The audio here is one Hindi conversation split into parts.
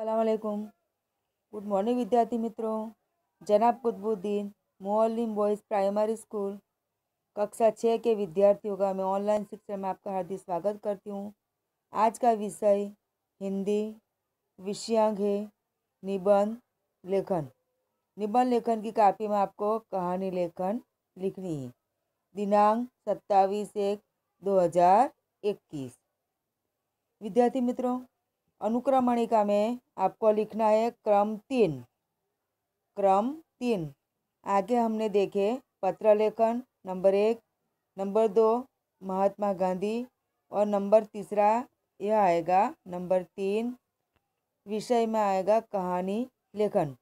સલામલેકુમ गुड मॉर्निंग विद्यार्थी मित्रों जनाब Kutbuddin Molim boys primary school कक्षा छः के विद्यार्थियों का मैं ऑनलाइन शिक्षा में आपका हार्दिक स्वागत करती हूँ आज का विषय हिंदी विषयांग है निबंध लेखन निबंध लेखन की कापी में आपको कहानी लेखन लिखनी है दिनांक सत्ताईस एक दो हज़ार इक्कीस विद्यार्थी मित्रों अनुक्रमणिका में आपको लिखना है क्रम तीन क्रम तीन आगे हमने देखे पत्र लेखन नंबर एक नंबर दो महात्मा गांधी और नंबर तीसरा यह आएगा नंबर तीन विषय में आएगा कहानी लेखन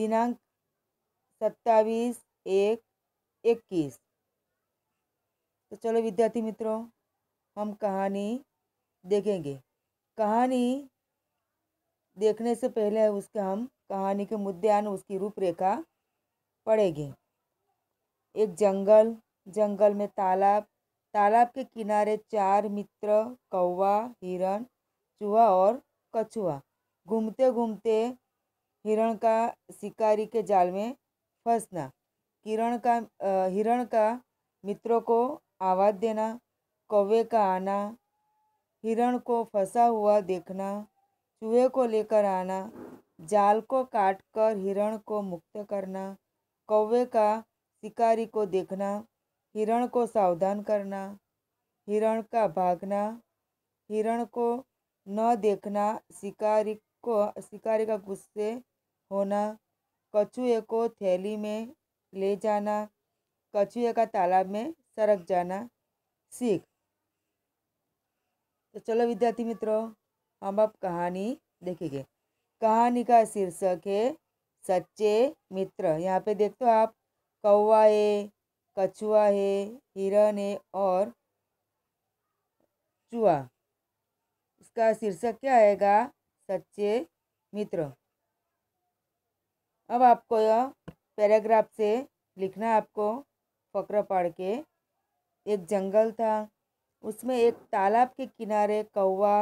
दिनांक सत्ताईस एक इक्कीस तो चलो विद्यार्थी मित्रों हम कहानी देखेंगे कहानी देखने से पहले उसके हम कहानी के मुद्दे यानी उसकी रूपरेखा पढ़ेंगे एक जंगल जंगल में तालाब तालाब के किनारे चार मित्र कौवा हिरण चूहा और कछुआ घूमते घूमते हिरण का शिकारी के जाल में फंसना किरण का हिरण का मित्रों को आवाज़ देना कौवे का आना हिरण को फंसा हुआ देखना चूहे को लेकर आना जाल को काटकर हिरण को मुक्त करना कौवे का शिकारी को देखना हिरण को सावधान करना हिरण का भागना हिरण को न देखना शिकारी को शिकारी का गुस्से होना कछुए को थैली में ले जाना कछुए का तालाब में सरक जाना सीख तो चलो विद्यार्थी मित्रों हम आप कहानी देखेंगे कहानी का शीर्षक है सच्चे मित्र यहाँ पे देखते हो आप कौवा है कछुआ है हिरन है और चुहा इसका शीर्षक क्या आएगा सच्चे मित्र अब आपको यह पैराग्राफ से लिखना है आपको फकर पढ़ के एक जंगल था उसमें एक तालाब के किनारे कौवा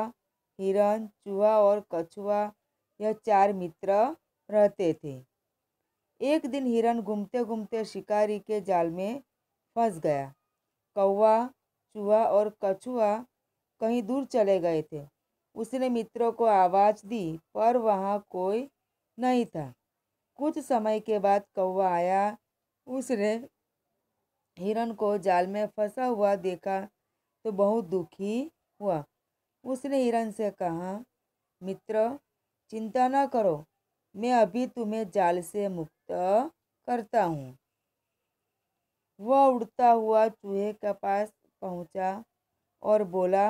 हिरण चूहा और कछुआ यह चार मित्र रहते थे एक दिन हिरण घूमते घूमते शिकारी के जाल में फंस गया कौवा चूहा और कछुआ कहीं दूर चले गए थे उसने मित्रों को आवाज़ दी पर वहाँ कोई नहीं था कुछ समय के बाद कौवा आया उसने हिरण को जाल में फंसा हुआ देखा तो बहुत दुखी हुआ उसने हिरण से कहा मित्र चिंता न करो मैं अभी तुम्हें जाल से मुक्त करता हूँ वह उड़ता हुआ चूहे के पास पहुँचा और बोला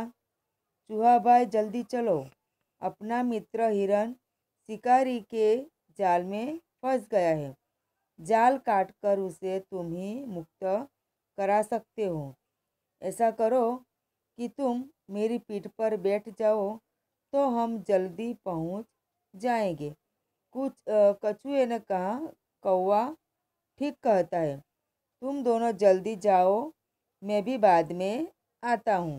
चूहा भाई जल्दी चलो अपना मित्र हिरण शिकारी के जाल में फंस गया है जाल काट कर उसे तुम ही मुक्त करा सकते हो ऐसा करो कि तुम मेरी पीठ पर बैठ जाओ तो हम जल्दी पहुंच जाएंगे कुछ कछुए ने कहा कौवा ठीक कहता है तुम दोनों जल्दी जाओ मैं भी बाद में आता हूँ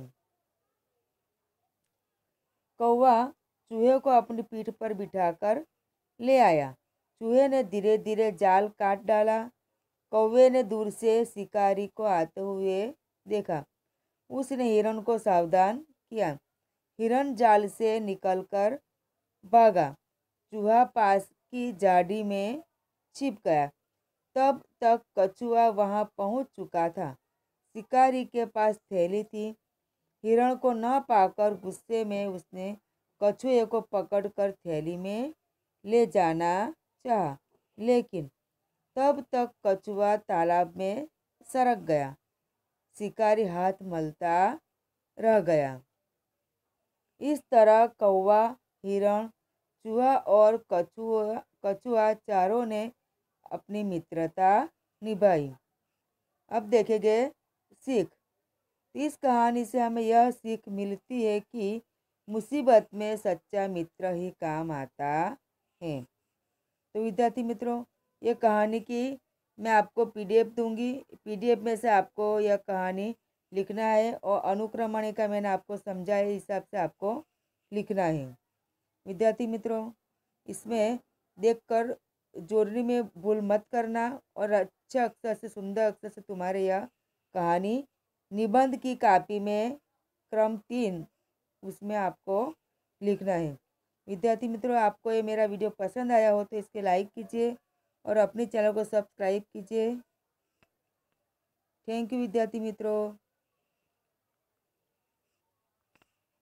कौवा चूहे को अपनी पीठ पर बिठाकर ले आया चूहे ने धीरे धीरे जाल काट डाला कौवे ने दूर से शिकारी को आते हुए देखा उसने हिरण को सावधान किया हिरण जाल से निकलकर भागा चूहा पास की जाडी में छिप गया तब तक कछुआ वहां पहुंच चुका था शिकारी के पास थैली थी हिरण को न पाकर गुस्से में उसने कछुए को पकड़कर थैली में ले जाना चाहा लेकिन तब तक कछुआ तालाब में सरक गया शिकारी हाथ मलता रह गया इस तरह कौवा हिरण चूहा और कछुआ कछुआ चारों ने अपनी मित्रता निभाई अब देखेंगे सीख इस कहानी से हमें यह सीख मिलती है कि मुसीबत में सच्चा मित्र ही काम आता है तो विद्यार्थी मित्रों ये कहानी की मैं आपको पीडीएफ दूंगी पीडीएफ में से आपको यह कहानी लिखना है और का मैंने आपको समझा है हिसाब से आपको लिखना है विद्यार्थी मित्रों इसमें देखकर जोड़नी में भूल मत करना और अच्छे अक्षर से सुंदर अक्षर से तुम्हारे यह कहानी निबंध की कापी में क्रम तीन उसमें आपको लिखना है विद्यार्थी मित्रों आपको ये मेरा वीडियो पसंद आया हो तो इसके लाइक कीजिए और अपने चैनल को सब्सक्राइब कीजिए थैंक यू विद्यार्थी मित्रों